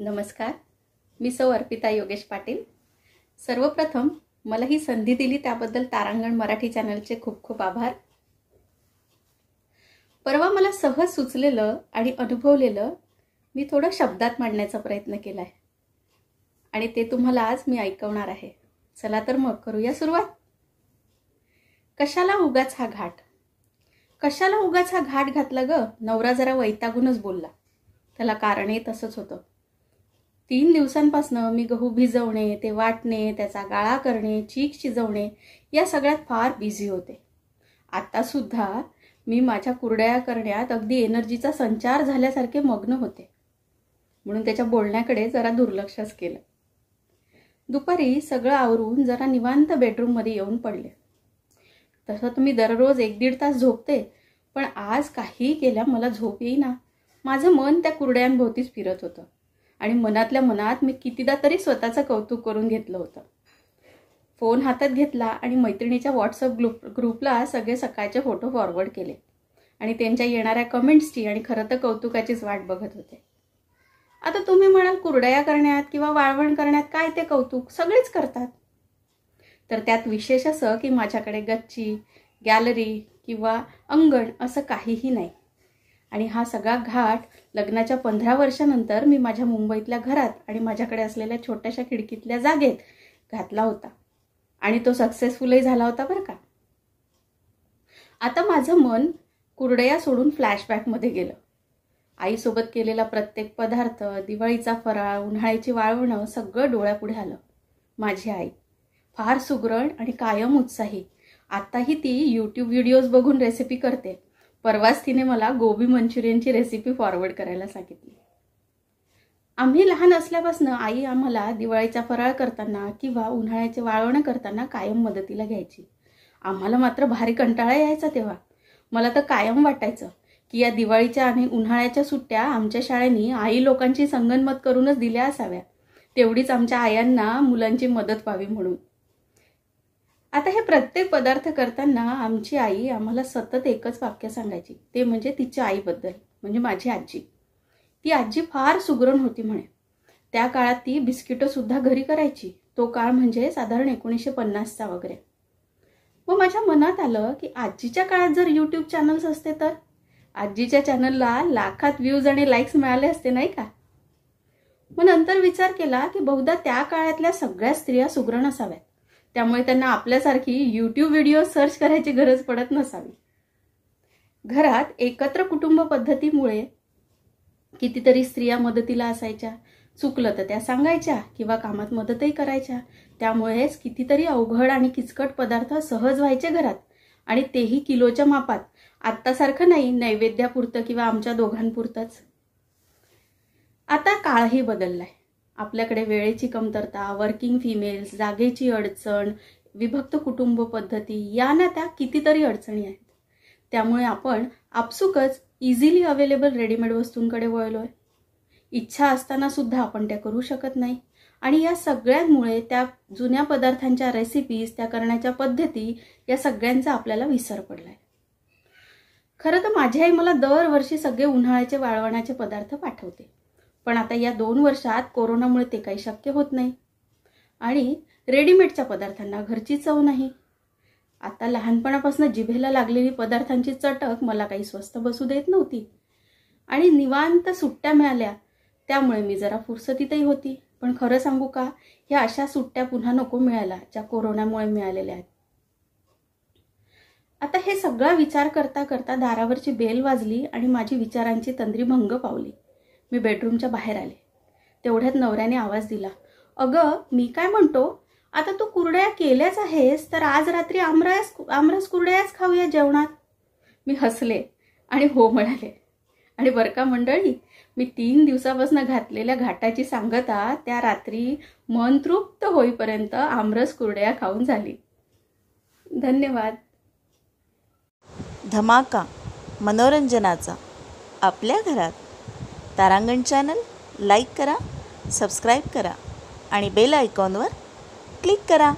नमस्कार मी सौ अर्पिता योगेश पाटील सर्वप्रथम मला ही संधी दिली त्याबद्दल तारांगण मराठी चॅनलचे खूप खूप आभार परवा मला सहज सुचलेलं आणि अनुभवलेलं मी थोडं शब्दात मांडण्याचा प्रयत्न केला आणि ते तुम्हाला आज मी ऐकवणार आहे चला तर मग करूया सुरुवात कशाला उगाच हा घाट कशाला उगाच हा घाट घातला ग नवरा जरा वैतागूनच बोलला त्याला कारणही तसंच होतं तीन दिवसांपासनं मी गहू भिजवणे ते वाटणे त्याचा गाळा करणे चीक शिजवणे या सगळ्यात फार बिझी होते आत्तासुद्धा मी माझ्या कुरड्या करण्यात अगदी एनर्जीचा संचार झाल्यासारखे मग्न होते म्हणून त्याच्या बोलण्याकडे जरा दुर्लक्षच केलं दुपारी सगळं आवरून जरा निवांत बेडरूममध्ये येऊन पडले तसं तुम्ही दररोज एक दीड तास झोपते पण आज काही केल्या मला झोप येईना माझं मन त्या कुरड्यांभोवतीच फिरत होतं आणि मनातल्या मनात मी कितीदा तरी स्वतःचं कौतुक करून घेतलं होतं फोन हातात घेतला आणि मैत्रिणीच्या व्हॉट्सअप ग्रुप ग्रुपला सगळे सकाळचे फोटो फॉरवर्ड केले आणि त्यांच्या येणाऱ्या कमेंट्सची आणि खरं तर कौतुकाचीच वाट बघत होते आता तुम्ही म्हणाल कुरडया करण्यात किंवा वाळवण करण्यात काय ते कौतुक सगळेच करतात तर त्यात विशेष असं की माझ्याकडे गच्ची गॅलरी किंवा अंगण असं काहीही नाही आणि हा सगळा घाट लग्नाच्या पंधरा वर्षानंतर मी माझ्या मुंबईतल्या घरात आणि माझ्याकडे असलेल्या छोट्याशा खिडकीतल्या जागेत घातला होता आणि तो सक्सेसफुलही झाला होता बरं का आता माझं मन कुरडया सोडून फ्लॅशबॅकमध्ये गेलं आईसोबत केलेला प्रत्येक पदार्थ दिवाळीचा फराळ उन्हाळ्याची वाळवणं सगळं डोळ्यापुढे आलं माझी आई फार सुग्रण आणि कायम उत्साही आत्ताही ती यूट्यूब व्हिडिओज बघून रेसिपी करते परवाच तिने मला गोबी मंचुरियनची रेसिपी फॉरवर्ड करायला सांगितली आम्ही लहान असल्यापासून आई आम्हाला दिवाळीचा फराळ करताना किंवा उन्हाळ्याचे वाळवणं करताना कायम मदतीला घ्यायची आम्हाला मात्र भारी कंटाळा यायचा तेव्हा मला तर कायम वाटायचं की या दिवाळीच्या आणि उन्हाळ्याच्या सुट्ट्या आमच्या शाळेनी आई लोकांची संगणमत करूनच दिल्या असाव्या तेवढीच आमच्या आयांना मुलांची मदत व्हावी म्हणून आता हे प्रत्येक पदार्थ करताना आमची आई आम्हाला सतत एकच वाक्य सांगायची ते म्हणजे तिच्या आईबद्दल म्हणजे माझी आजी ती आजी फार सुग्रण होती म्हणे त्या काळात ती सुद्धा घरी करायची तो काळ म्हणजे साधारण एकोणीसशे पन्नासचा वगैरे व माझ्या मनात आलं की आजीच्या काळात जर यूट्यूब चॅनल्स असते तर आजीच्या चॅनलला लाखात व्ह्यूज आणि लाईक्स मिळाले असते नाही का मग नंतर विचार केला की बहुधा त्या काळातल्या सगळ्या स्त्रिया सुग्रण असाव्यात त्यामुळे त्यांना आपल्यासारखी यूट्यूब व्हिडिओ सर्च करायची गरज पडत नसावी घरात एकत्र कुटुंब पद्धतीमुळे कितीतरी स्त्रिया मदतीला असायच्या चुकलं तर त्या सांगायच्या किंवा कामात मदतही करायच्या त्यामुळेच कितीतरी अवघड आणि किचकट पदार्थ सहज व्हायचे घरात आणि तेही किलोच्या मापात आत्तासारखं नाही नैवेद्यापुरतं किंवा आमच्या दोघांपुरतंच आता काळही बदललाय आपल्याकडे वेळेची कमतरता वर्किंग फिमेल्स जागेची अडचण विभक्त कुटुंब पद्धती या ना त्या कितीतरी अडचणी आहेत त्यामुळे आपण आपसुकच इझिली अवेलेबल रेडीमेड वस्तूंकडे वळलो आहे इच्छा असताना सुद्धा आपण त्या करू शकत नाही आणि या सगळ्यांमुळे त्या जुन्या पदार्थांच्या रेसिपीज त्या करण्याच्या पद्धती या सगळ्यांचा आपल्याला विसर पडला आहे खरं तर माझी आई मला दरवर्षी सगळे उन्हाळ्याचे वाळवण्याचे पदार्थ पाठवते पण आता या दोन वर्षात कोरोनामुळे ते काही शक्य होत नाही आणि रेडीमेडच्या पदार्थांना घरची चव नाही आता लहानपणापासून जिभेला लागलेली पदार्थांची चटक मला काही स्वस्त बसू देत नव्हती आणि निवांत सुट्ट्या मिळाल्या त्यामुळे मी जरा फुरसतीतही होती पण खरं सांगू का ह्या अशा सुट्ट्या पुन्हा नको मिळाल्या ज्या कोरोनामुळे मिळालेल्या आहेत आता हे सगळा विचार करता करता दारावरची बेल वाजली आणि माझी विचारांची तंद्री भंग पावली मी बेडरूमच्या बाहेर आले तेवढ्यात नवऱ्याने आवाज दिला अगं मी काय म्हणतो आता तू कुरड्या केल्याच आहेस तर आज रात्री आमरस आमरस कुरड्याच खाऊया जेवणात मी हसले आणि हो म्हणाले आणि बरका का मंडळी मी तीन दिवसापासून घातलेल्या घाटाची सांगता त्या रात्री मन तृप्त होईपर्यंत आमरस कुरड्या खाऊन झाली धन्यवाद धमाका मनोरंजनाचा आपल्या घरात तारांगण चॅनल लाईक करा सबस्क्राईब करा आणि बेल आयकॉनवर क्लिक करा